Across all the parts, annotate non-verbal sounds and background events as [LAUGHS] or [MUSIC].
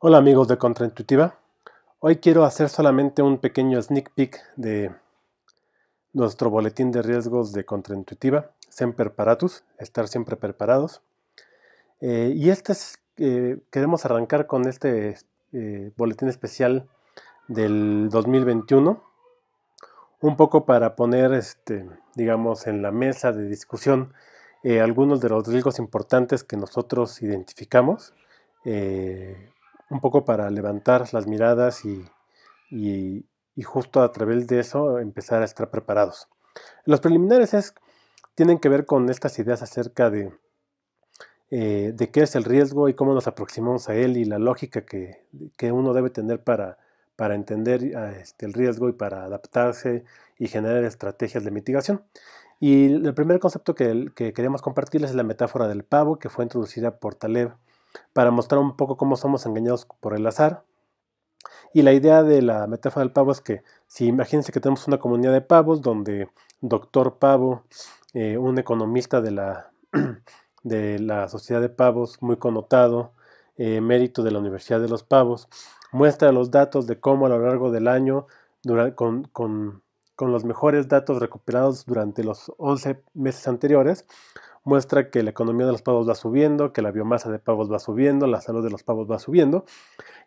Hola amigos de Contraintuitiva. Hoy quiero hacer solamente un pequeño sneak peek de nuestro boletín de riesgos de Contraintuitiva, Semper Paratus, estar siempre preparados. Eh, y este eh, queremos arrancar con este eh, boletín especial del 2021, un poco para poner, este, digamos, en la mesa de discusión algunos de los riesgos importantes que nosotros identificamos un poco para levantar las miradas y, justo a través de eso empezar a estar preparados. Los preliminares es, tienen que ver con estas ideas acerca de, eh, de qué es el riesgo y cómo nos aproximamos a él y la lógica que, uno debe tener para, para entender ah, este, el riesgo y para adaptarse y generar estrategias de mitigación. Y el primer concepto que, que queríamos compartirles es la metáfora del pavo que fue introducida por Taleb para mostrar un poco cómo somos engañados por el azar. Y la idea de la metáfora del pavo es que, si imagínense que tenemos una comunidad de pavos donde doctor pavo, eh, un economista de la, [CLEARS THROAT] de la sociedad de pavos muy connotado, eh, mérito de la Universidad de los Pavos, muestra los datos de cómo a lo largo del año, con, los mejores datos recuperados durante los 11 meses anteriores, muestra que la economía de los pavos va subiendo, que la biomasa de pavos va subiendo, la salud de los pavos va subiendo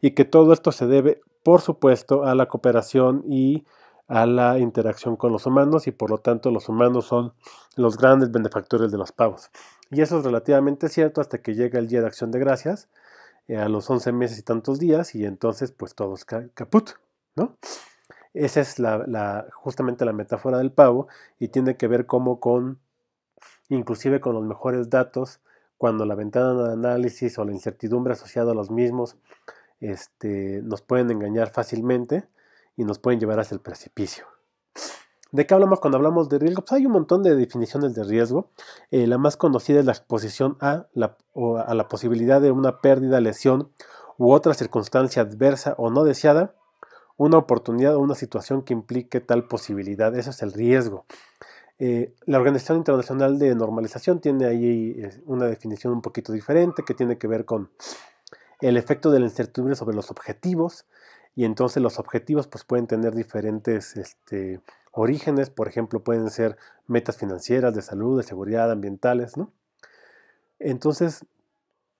y que todo esto se debe, por supuesto, a la cooperación y a la interacción con los humanos y por lo tanto los humanos son los grandes benefactores de los pavos. Y eso es relativamente cierto hasta que llega el Día de Acción de Gracias, eh, a los 11 meses y tantos días, y entonces pues todo es caput, ¿no? Esa es justamente la metáfora del pavo y tiene que ver como con inclusive con los mejores datos, cuando la ventana de análisis o la incertidumbre asociada a los mismos este, nos pueden engañar fácilmente y nos pueden llevar hacia el precipicio. ¿De qué hablamos cuando hablamos de riesgo? Pues hay un montón de definiciones de riesgo. Eh, la más conocida es la exposición a la, a la posibilidad de una pérdida, lesión u otra circunstancia adversa o no deseada, una oportunidad o una situación que implique tal posibilidad. Eso es el riesgo. Eh, la Organización Internacional de Normalización tiene ahí una definición un poquito diferente que tiene que ver con el efecto de la incertidumbre sobre los objetivos y entonces los objetivos pues, pueden tener diferentes este, orígenes, por ejemplo pueden ser metas financieras, de salud, de seguridad, ambientales, Entonces,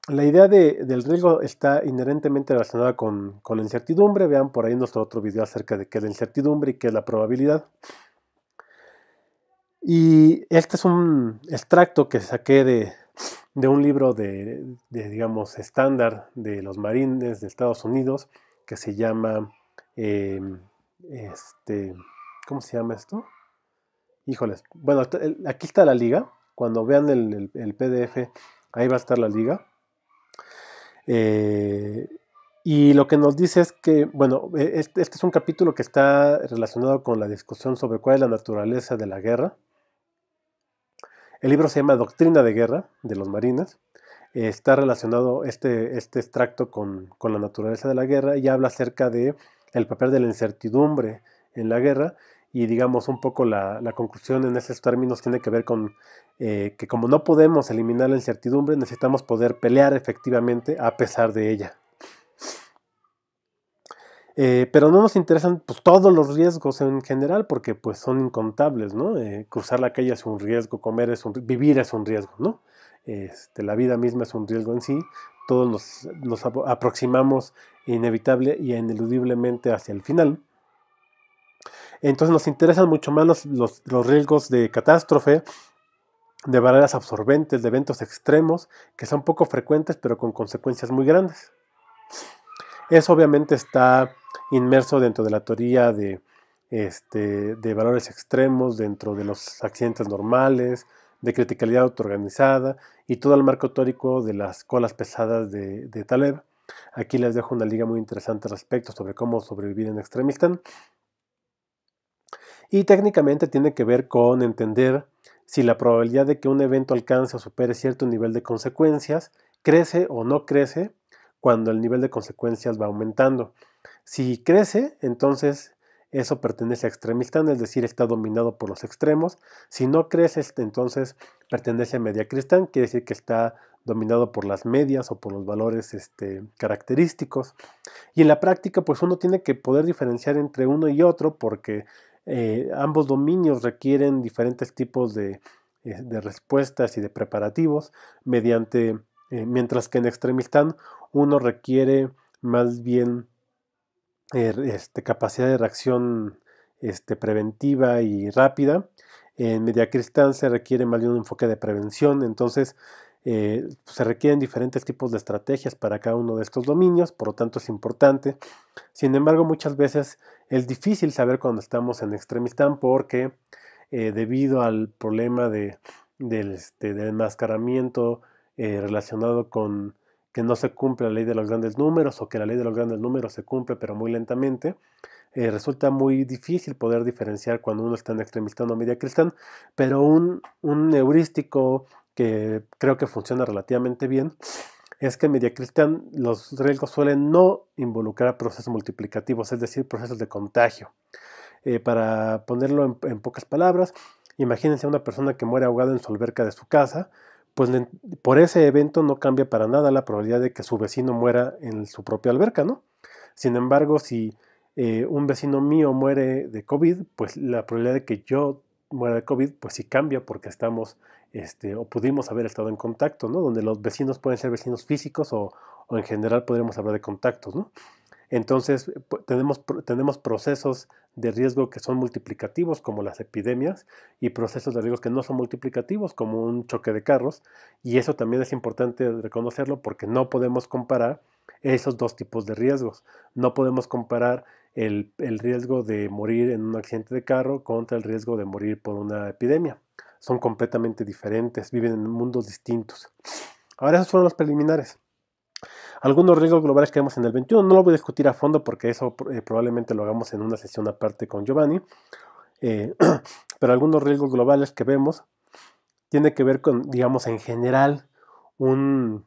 la idea del riesgo está inherentemente relacionada con, con la incertidumbre, vean por ahí nuestro otro video acerca de qué es la incertidumbre y qué es la probabilidad. Y este es un extracto que saqué de, un libro de, digamos, estándar de los marines de Estados Unidos que se llama, eh, este, ¿cómo se llama esto? Híjoles, bueno, aquí está la liga, cuando vean el, PDF, ahí va a estar la liga. Eh, y lo que nos dice es que, bueno, e, este, este es un capítulo que está relacionado con la discusión sobre cuál es la naturaleza de la guerra. El libro se llama Doctrina de Guerra de los Marines. está relacionado este, este extracto con, la naturaleza de la guerra y habla acerca de papel de la incertidumbre en la guerra y digamos un poco la, conclusión en esos términos tiene que ver con eh, que como no podemos eliminar la incertidumbre necesitamos poder pelear efectivamente a pesar de ella. Eh, pero no nos interesan pues, todos los riesgos en general porque pues, son incontables, ¿no? Eh, cruzar la calle es un riesgo, comer es un vivir es un riesgo, ¿no? Este, la vida misma es un riesgo en sí, todos nos, aproximamos inevitable y ineludiblemente hacia el final. Entonces nos interesan mucho más los riesgos de catástrofe, de barreras absorbentes, de eventos extremos, que son poco frecuentes pero con consecuencias muy grandes. Eso obviamente está inmerso dentro de la teoría este, de, valores extremos, dentro de los accidentes normales, de criticalidad autoorganizada y todo el marco teórico de las colas pesadas de, de Taleb. Aquí les dejo una liga muy interesante al respecto sobre cómo sobrevivir en Extremistán. Y técnicamente tiene que ver con entender si la probabilidad de que un evento alcance o supere cierto nivel de consecuencias crece o no crece cuando el nivel de consecuencias va aumentando. Si crece, entonces eso pertenece a extremistán, es decir, está dominado por los extremos. Si no crece, entonces pertenece a mediacristán, quiere decir que está dominado por las medias o por los valores este, característicos. Y en la práctica, pues uno tiene que poder diferenciar entre uno y otro porque eh, ambos dominios requieren diferentes tipos de, eh, respuestas y de preparativos, mediante, eh, mientras que en extremistán uno requiere más bien Er, este, capacidad de reacción este, preventiva y rápida. En Mediacristán se requiere más de un enfoque de prevención, entonces eh, se requieren diferentes tipos de estrategias para cada uno de estos dominios, por lo tanto es importante. Sin embargo, muchas veces es difícil saber cuando estamos en Extremistán porque eh, debido al problema de, del, este, enmascaramiento eh, relacionado con que no se cumple la ley de los grandes números o que la ley de los grandes números se cumple pero muy lentamente, eh, resulta muy difícil poder diferenciar cuando uno está en extremista o media pero un, un heurístico que creo que funciona relativamente bien es que en media los riesgos suelen no involucrar procesos multiplicativos, es decir, procesos de contagio. Eh, para ponerlo en, en pocas palabras, imagínense a una persona que muere ahogada en su alberca de su casa, pues por ese evento no cambia para nada la probabilidad de que su vecino muera en su propia alberca, ¿no? Sin embargo, si eh, un vecino mío muere de COVID, pues la probabilidad de que yo muera de COVID, pues sí cambia porque estamos este, o pudimos haber estado en contacto, ¿no? Donde los vecinos pueden ser vecinos físicos o, o en general podríamos hablar de contactos, ¿no? Entonces, tenemos, procesos de riesgo que son multiplicativos, como las epidemias, y procesos de riesgo que no son multiplicativos, como un choque de carros. Y eso también es importante reconocerlo porque no podemos comparar esos dos tipos de riesgos. No podemos comparar el, el riesgo de morir en un accidente de carro contra el riesgo de morir por una epidemia. Son completamente diferentes, viven en mundos distintos. Ahora esos fueron los preliminares algunos riesgos globales que vemos en el 21. No lo voy a discutir a fondo porque eso eh, probablemente lo hagamos en una sesión aparte con Giovanni. Eh, [CLEARS THROAT] pero algunos riesgos globales que vemos tiene que ver con, digamos, en general, una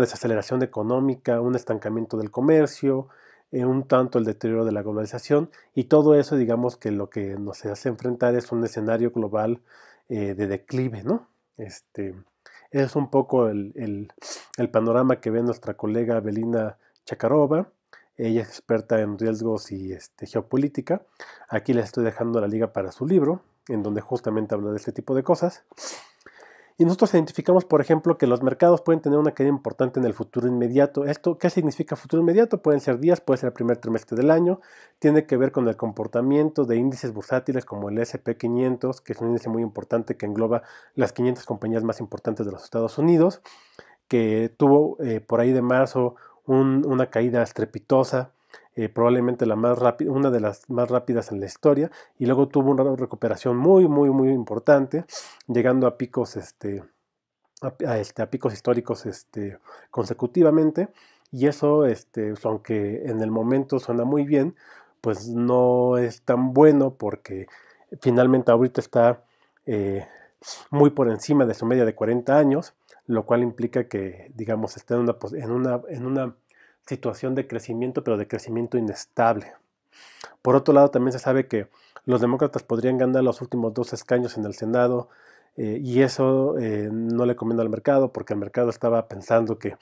desaceleración económica, un estancamiento del comercio, eh, un tanto el deterioro de la globalización y todo eso, digamos, que lo que nos hace enfrentar es un escenario global de declive, ¿no? Este, es un poco el, panorama que ve nuestra colega Belina Chakarova. Ella es experta en riesgos y este, geopolítica. Aquí les estoy dejando la liga para su libro, en donde justamente habla de este tipo de cosas. Y nosotros identificamos, por ejemplo, que los mercados pueden tener una caída importante en el futuro inmediato. ¿Esto qué significa futuro inmediato? Pueden ser días, puede ser el primer trimestre del año. Tiene que ver con el comportamiento de índices bursátiles como el SP500, que es un índice muy importante que engloba las 500 compañías más importantes de los Estados Unidos, que tuvo eh, por ahí de marzo una caída estrepitosa eh, probablemente la más una de las más rápidas en la historia, y luego tuvo una recuperación muy, muy, muy importante, llegando a picos, este, este picos históricos este, consecutivamente, y eso, este, pues, aunque en el momento suena muy bien, pues no es tan bueno porque finalmente ahorita está eh, muy por encima de su media de 40 años, lo cual implica que, digamos, está en una situación de crecimiento, pero de crecimiento inestable. Por otro lado, también se sabe que los demócratas podrían ganar los últimos dos escaños en el Senado eh, y eso eh, no le conviene al mercado porque el mercado estaba pensando que,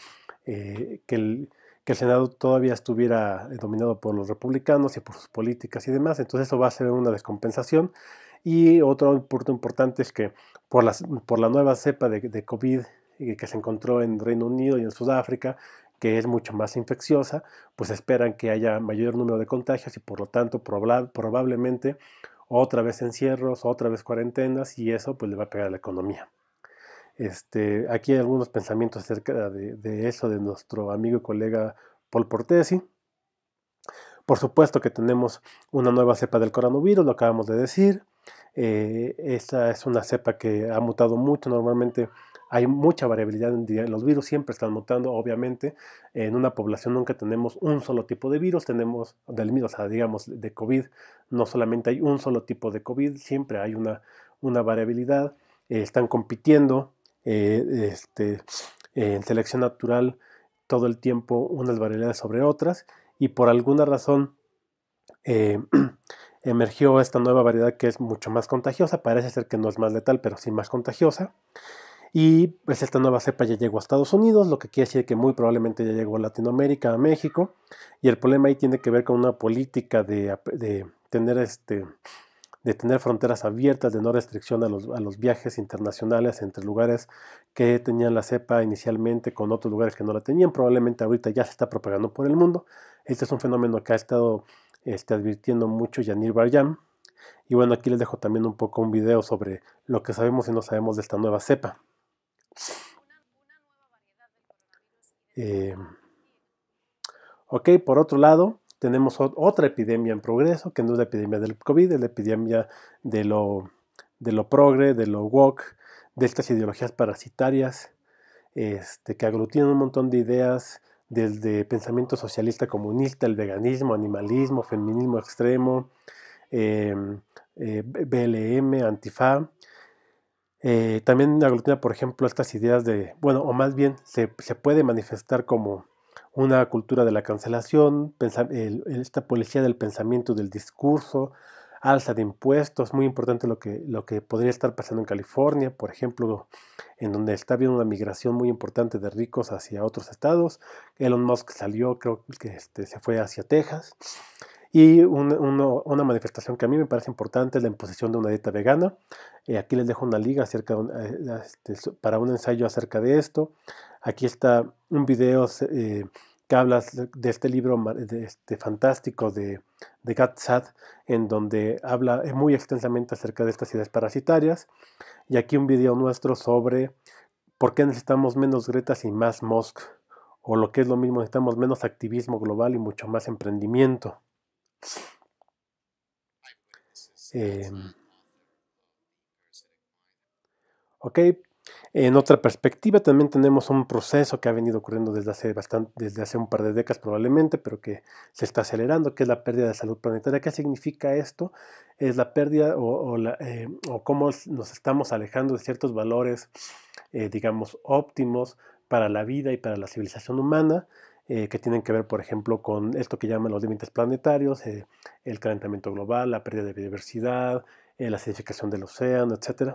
eh, que, el, Senado todavía estuviera dominado por los republicanos y por sus políticas y demás. Entonces eso va a ser una descompensación. Y otro punto importante es que por, las, por la nueva cepa de, de COVID que se encontró en Reino Unido y en Sudáfrica, que es mucho más infecciosa, pues esperan que haya mayor número de contagios y por lo tanto probablemente otra vez encierros, otra vez cuarentenas y eso pues le va a pegar a la economía. Este, aquí hay algunos pensamientos acerca de, eso de nuestro amigo y colega Paul Portesi. Por supuesto que tenemos una nueva cepa del coronavirus, lo acabamos de decir. Eh, esta es una cepa que ha mutado mucho. Normalmente hay mucha variabilidad en los virus, siempre están mutando, obviamente. En una población nunca tenemos un solo tipo de virus, tenemos del mismo, o sea, digamos, de COVID, no solamente hay un solo tipo de COVID, siempre hay una, una variabilidad. Eh, están compitiendo eh, este, en selección natural todo el tiempo unas variedades sobre otras y por alguna razón eh, [CLEARS THROAT] emergió esta nueva variedad que es mucho más contagiosa, parece ser que no es más letal, pero sí más contagiosa. Y pues esta nueva cepa ya llegó a Estados Unidos, lo que quiere decir que muy probablemente ya llegó a Latinoamérica, a México. Y el problema ahí tiene que ver con una política de, tener este de tener fronteras abiertas, de no restricción a los, viajes internacionales entre lugares que tenían la cepa inicialmente con otros lugares que no la tenían. Probablemente ahorita ya se está propagando por el mundo. Este es un fenómeno que ha estado este, advirtiendo mucho Yanir Barjam. Y bueno, aquí les dejo también un poco un video sobre lo que sabemos y no sabemos de esta nueva cepa. Eh, ok, por otro lado, tenemos otra epidemia en progreso, que no es la epidemia del COVID, es la epidemia de lo, de lo progre, de lo woke, de estas ideologías parasitarias, este, que aglutinan un montón de ideas desde pensamiento socialista comunista, el veganismo, animalismo, feminismo extremo, BLM, em, eh, antifa, eh, también aglutina, por ejemplo, estas ideas de, bueno, o más bien se, puede manifestar como una cultura de la cancelación, esta policía del pensamiento, del discurso, alza de impuestos, muy importante lo que, lo que podría estar pasando en California, por ejemplo, en donde está habiendo una migración muy importante de ricos hacia otros estados. Elon Musk salió, creo que este, se fue hacia Texas. Y una, manifestación que a mí me parece importante es la imposición de una dieta vegana. Eh, aquí les dejo una liga eh, este, para un ensayo acerca de esto. Aquí está un video eh, que habla de este libro este, fantástico de, de en donde habla muy extensamente acerca de estas ideas parasitarias. Y aquí un video nuestro sobre por qué necesitamos menos Gretas y más Musk. o lo que es lo mismo, necesitamos menos activismo global y mucho más emprendimiento. Em, en otra perspectiva también tenemos un proceso que ha venido ocurriendo desde hace, bastante, desde hace un par de décadas probablemente, pero que se está acelerando, que es la pérdida de salud planetaria. ¿Qué significa esto? Es la pérdida o, eh, cómo nos estamos alejando de ciertos valores, eh, digamos, óptimos para la vida y para la civilización humana eh, que tienen que ver, por ejemplo, con esto que llaman los límites planetarios, eh, el calentamiento global, la pérdida de biodiversidad, eh, la acidificación del océano, etc.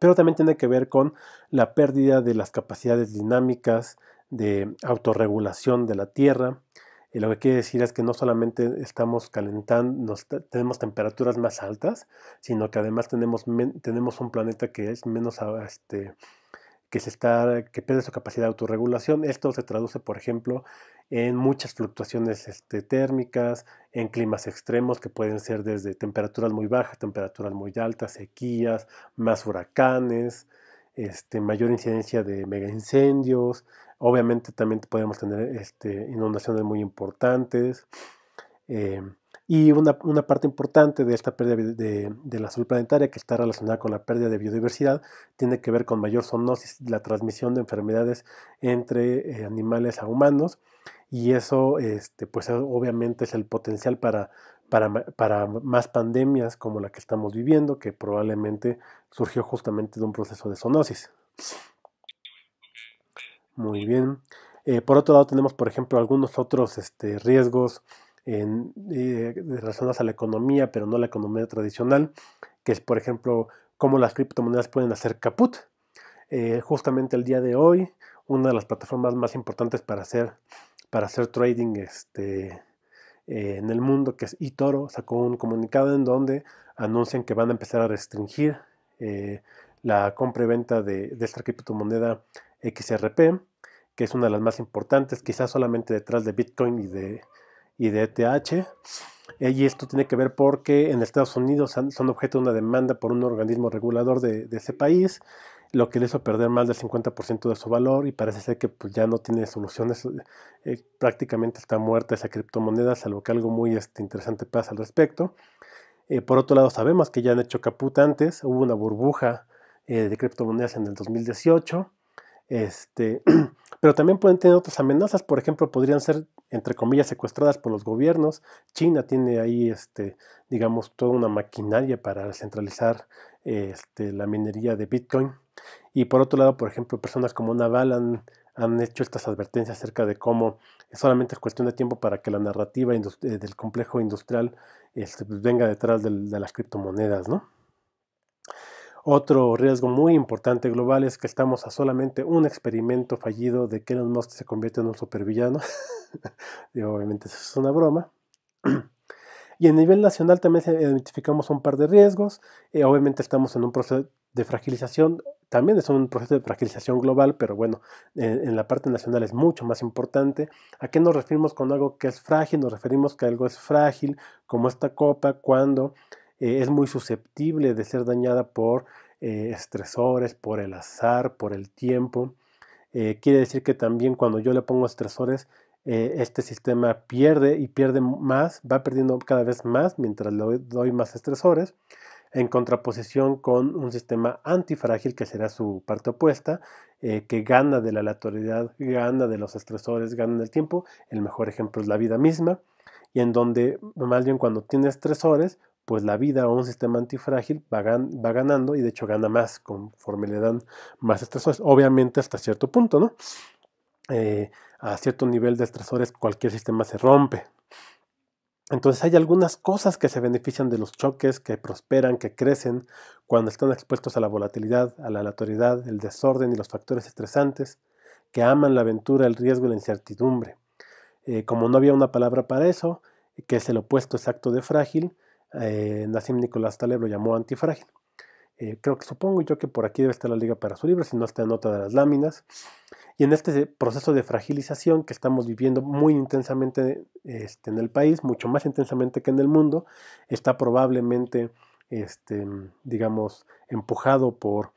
Pero también tiene que ver con la pérdida de las capacidades dinámicas de autorregulación de la Tierra. Y lo que quiere decir es que no solamente estamos calentando, tenemos temperaturas más altas, sino que además tenemos, tenemos un planeta que es menos ah, este, que, que pierde su capacidad de autorregulación. Esto se traduce, por ejemplo, en muchas fluctuaciones este, térmicas, en climas extremos que pueden ser desde temperaturas muy bajas, temperaturas muy altas, sequías, más huracanes, este, mayor incidencia de mega incendios. Obviamente también podemos tener este, inundaciones muy importantes. Em, y una, parte importante de esta pérdida de, la salud planetaria que está relacionada con la pérdida de biodiversidad tiene que ver con mayor zoonosis, la transmisión de enfermedades entre eh, animales a humanos y eso este, pues obviamente es el potencial para, para, más pandemias como la que estamos viviendo, que probablemente surgió justamente de un proceso de zoonosis. Muy bien. Eh, por otro lado tenemos, por ejemplo, algunos otros este, riesgos eh, de razones relacionadas a la economía, pero no a la economía tradicional, que es, por ejemplo, cómo las criptomonedas pueden hacer caput. Eh, justamente el día de hoy, una de las plataformas más importantes para hacer, para hacer trading este, eh, en el mundo, que es eToro, sacó un comunicado en donde anuncian que van a empezar a restringir la compra y venta de, esta criptomoneda XRP, que es una de las más importantes, quizás solamente detrás de Bitcoin y de, y de ETH. Eh, y esto tiene que ver porque en Estados Unidos son objeto de una demanda por un organismo regulador de, ese país, lo que le hizo perder más del 50% de su valor y parece ser que pues, ya no tiene soluciones. Eh, prácticamente está muerta esa criptomoneda, salvo que algo muy este, interesante pasa al respecto. Eh, por otro lado, sabemos que ya han hecho caput antes, hubo una burbuja de criptomonedas en el 2018 este, [CLEARS THROAT] pero también pueden tener otras amenazas, por ejemplo, podrían ser, entre comillas, secuestradas por los gobiernos. China tiene ahí, este, digamos, toda una maquinaria para centralizar este, la minería de Bitcoin. Y por otro lado, por ejemplo, personas como Naval han, hecho estas advertencias acerca de cómo solamente es cuestión de tiempo para que la narrativa eh, del complejo industrial este, pues, venga detrás de, de las criptomonedas, ¿no? Otro riesgo muy importante global es que estamos a solamente un experimento fallido de que Elon Musk se convierte en un supervillano. [LAUGHS] obviamente eso es una broma. [CLEARS THROAT] y a nivel nacional también identificamos un par de riesgos. Eh, obviamente estamos en un proceso de fragilización también es un proceso de fragilización global, pero bueno, en, en, la parte nacional es mucho más importante. ¿A qué nos referimos con algo que es frágil? Nos referimos que algo es frágil, como esta copa, cuando eh, es muy susceptible de ser dañada por eh, estresores, por el azar, por el tiempo. Eh, quiere decir que también cuando yo le pongo estresores, este sistema pierde y pierde más, va perdiendo cada vez más mientras le doy más estresores, en contraposición con un sistema antifrágil que será su parte opuesta, que gana de la aleatoriedad, gana de los estresores, gana del tiempo. El mejor ejemplo es la vida misma, y en donde más bien cuando tiene estresores, pues la vida o un sistema antifrágil va, va ganando y de hecho gana más conforme le dan más estresores. Obviamente hasta cierto punto, ¿no? Eh, a cierto nivel de estresores cualquier sistema se rompe. Entonces hay algunas cosas que se benefician de los choques, que prosperan, que crecen cuando están expuestos a la volatilidad, a la aleatoriedad, el desorden y los factores estresantes, que aman la aventura, el riesgo y la incertidumbre. Eh, como no había una palabra para eso, que es el opuesto exacto de frágil, eh, Nassim Nicolás Taleb lo llamó antifrágil. Eh, creo que supongo yo que por aquí debe estar la liga para su libro, si no está en nota de las láminas. Y en este proceso de fragilización que estamos viviendo muy intensamente este, en el país, mucho más intensamente que en el mundo, está probablemente, este, digamos, empujado por,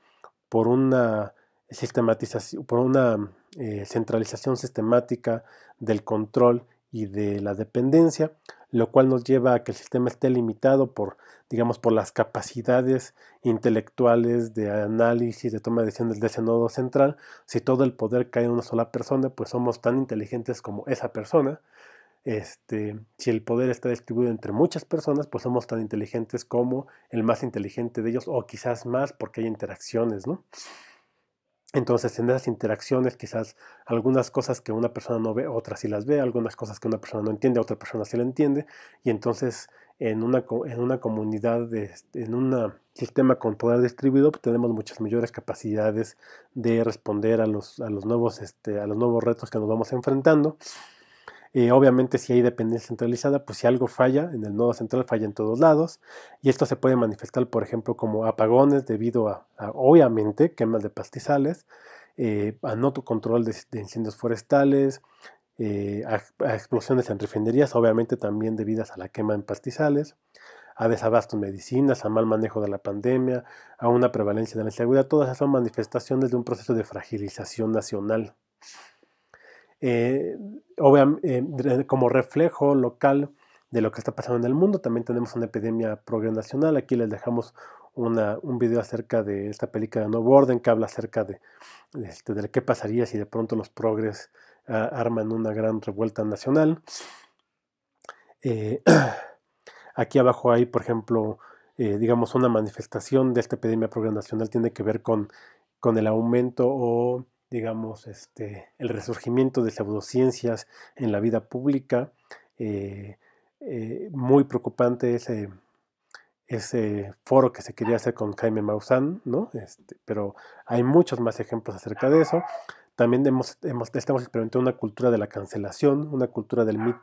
una sistematización, por una eh, centralización sistemática del control y de la dependencia, lo cual nos lleva a que el sistema esté limitado por, digamos, por las capacidades intelectuales de análisis, de toma de decisiones de ese nodo central. Si todo el poder cae en una sola persona, pues somos tan inteligentes como esa persona. Este, si el poder está distribuido entre muchas personas, pues somos tan inteligentes como el más inteligente de ellos, o quizás más porque hay interacciones, ¿no? Entonces, en esas interacciones, quizás algunas cosas que una persona no ve, otras sí las ve, algunas cosas que una persona no entiende, otra persona sí la entiende, y entonces en una, en una comunidad, en un sistema con poder distribuido, pues, tenemos muchas mayores capacidades de responder a los, a los, nuevos, este, a los nuevos retos que nos vamos enfrentando. Eh, obviamente si hay dependencia centralizada, pues si algo falla en el nodo central, falla en todos lados. Y esto se puede manifestar, por ejemplo, como apagones debido a, obviamente, quemas de pastizales, eh, a no control de, incendios forestales, eh, a, explosiones en refinerías, obviamente también debidas a la quema en pastizales, a desabasto en medicinas, a mal manejo de la pandemia, a una prevalencia de la inseguridad. Todas esas son manifestaciones de un proceso de fragilización nacional. Eh, eh, como reflejo local de lo que está pasando en el mundo, también tenemos una epidemia nacional, Aquí les dejamos un video acerca de esta película de Nuevo Orden que habla acerca de, este, qué pasaría si de pronto los progres ah, arman una gran revuelta nacional. Eh, [CLEARS THROAT] aquí abajo hay, por ejemplo, digamos, una manifestación de esta epidemia nacional, tiene que ver con, con el aumento o digamos, este, el resurgimiento de pseudociencias en la vida pública. Eh, eh, muy preocupante ese, ese foro que se quería hacer con Jaime Maussan, ¿no? Este, pero hay muchos más ejemplos acerca de eso. También hemos, estamos experimentando una cultura de la cancelación, una cultura del Me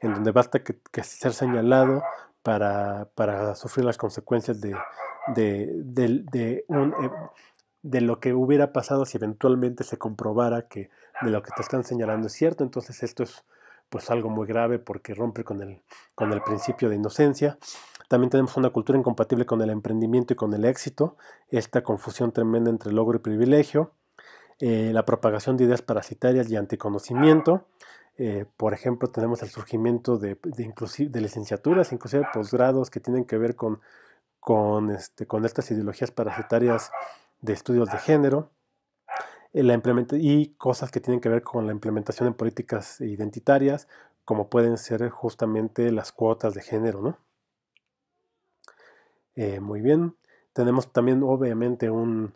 en donde basta que, ser señalado para, sufrir las consecuencias de, de, un... Eh, de lo que hubiera pasado si eventualmente se comprobara que de lo que te están señalando es cierto. Entonces esto es pues algo muy grave porque rompe con el, con el principio de inocencia. También tenemos una cultura incompatible con el emprendimiento y con el éxito, esta confusión tremenda entre logro y privilegio, eh, la propagación de ideas parasitarias y anticonocimiento. Eh, por ejemplo, tenemos el surgimiento de, de, de licenciaturas, inclusive posgrados que tienen que ver con, con, este, con estas ideologías parasitarias de estudios de género eh, la y cosas que tienen que ver con la implementación en políticas identitarias, como pueden ser justamente las cuotas de género, ¿no? Eh, muy bien. Tenemos también obviamente un,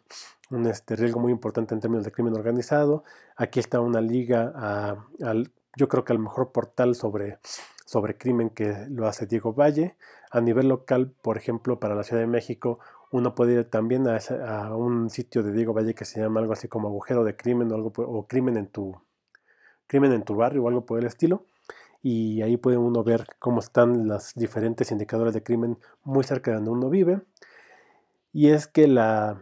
este, riesgo muy importante en términos de crimen organizado. Aquí está una liga a, al, yo creo que al mejor portal sobre, sobre crimen que lo hace Diego Valle. A nivel local, por ejemplo, para la Ciudad de México, uno puede ir también a, un sitio de Diego Valle que se llama algo así como agujero de crimen o algo o crimen en tu crimen en tu barrio o algo por el estilo. Y ahí puede uno ver cómo están las diferentes indicadores de crimen muy cerca de donde uno vive. Y es que la,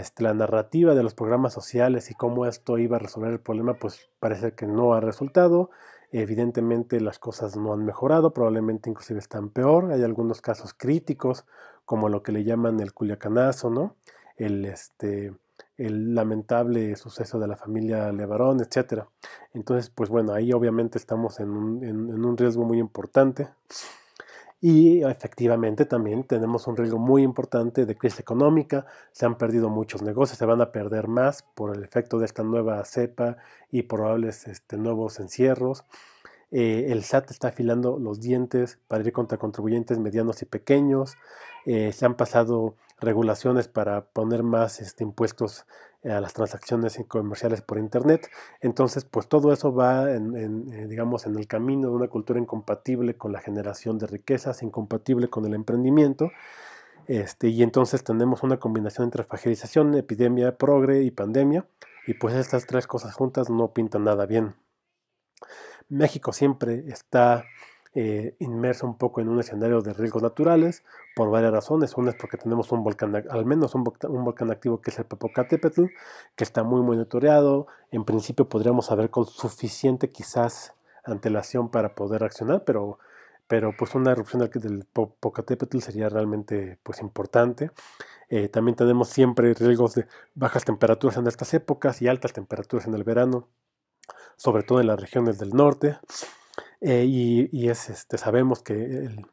este, la, narrativa de los programas sociales y cómo esto iba a resolver el problema, pues parece que no ha resultado. Evidentemente las cosas no han mejorado, probablemente inclusive están peor. Hay algunos casos críticos, como lo que le llaman el culiacanazo, ¿no? El, este, el lamentable suceso de la familia Levarón, etc. Entonces, pues bueno, ahí obviamente estamos en un, en un riesgo muy importante. Y efectivamente también tenemos un riesgo muy importante de crisis económica, se han perdido muchos negocios, se van a perder más por el efecto de esta nueva cepa y probables este, nuevos encierros. Eh, el SAT está afilando los dientes para ir contra contribuyentes medianos y pequeños. Eh, se han pasado regulaciones para poner más este, impuestos a las transacciones comerciales por Internet. Entonces, pues todo eso va, en, eh, digamos, en el camino de una cultura incompatible con la generación de riquezas, incompatible con el emprendimiento. Este, y entonces tenemos una combinación entre fragilización, epidemia, progre y pandemia. Y pues estas tres cosas juntas no pintan nada bien. México siempre está eh, inmerso un poco en un escenario de riesgos naturales por varias razones. Una es porque tenemos un volcán, al menos un, volcán activo que es el Popocatépetl, que está muy monitoreado. En principio podríamos haber con suficiente quizás antelación para poder accionar, pero pero pues una erupción del Popocatépetl sería realmente pues importante. Eh, también tenemos siempre riesgos de bajas temperaturas en estas épocas y altas temperaturas en el verano, sobre todo en las regiones del norte. Eh, y, este, sabemos que el,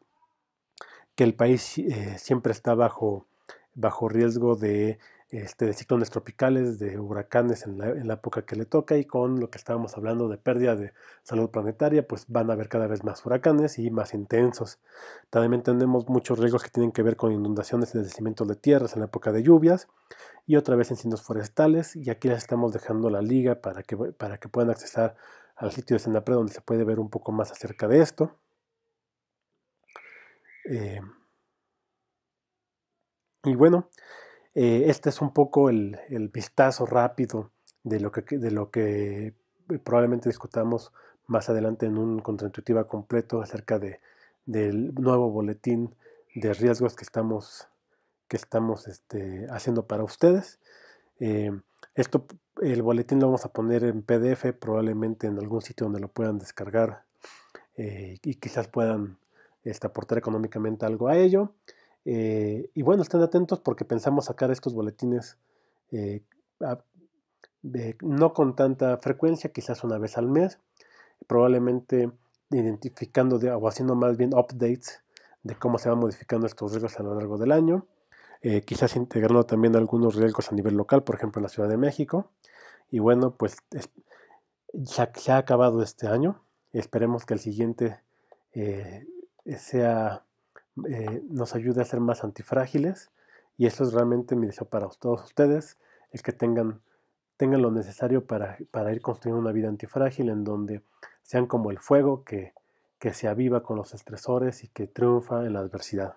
que el país eh, siempre está bajo, bajo riesgo de, este, ciclones tropicales, de huracanes en la, época que le toca y con lo que estábamos hablando de pérdida de salud planetaria, pues van a haber cada vez más huracanes y más intensos. También tenemos muchos riesgos que tienen que ver con inundaciones y deslizamientos de tierras en la época de lluvias y otra vez incendios forestales y aquí les estamos dejando la liga para que, para que puedan accesar al sitio de Senapred donde se puede ver un poco más acerca de esto. Eh, y bueno, eh, este es un poco el, vistazo rápido de lo que, de lo que eh, probablemente discutamos más adelante en un contraintuitiva completo acerca de, del nuevo boletín de riesgos que estamos, que estamos este, haciendo para ustedes. esto el boletín lo vamos a poner en PDF, probablemente en algún sitio donde lo puedan descargar eh, y quizás puedan este, aportar económicamente algo a ello. Eh, y bueno, estén atentos porque pensamos sacar estos boletines eh, no con tanta frecuencia, quizás una vez al mes, probablemente identificando de, o haciendo más bien updates de cómo se van modificando estos riesgos a lo largo del año. Eh, quizás integrando también algunos riesgos a nivel local, por ejemplo en la Ciudad de México. Y bueno, pues ya, se ha acabado este año, esperemos que el siguiente eh, sea, eh, nos ayude a ser más antifrágiles y eso es realmente mi deseo para todos ustedes, el que tengan, tengan lo necesario para, ir construyendo una vida antifrágil en donde sean como el fuego que se aviva con los estresores y que triunfa en la adversidad.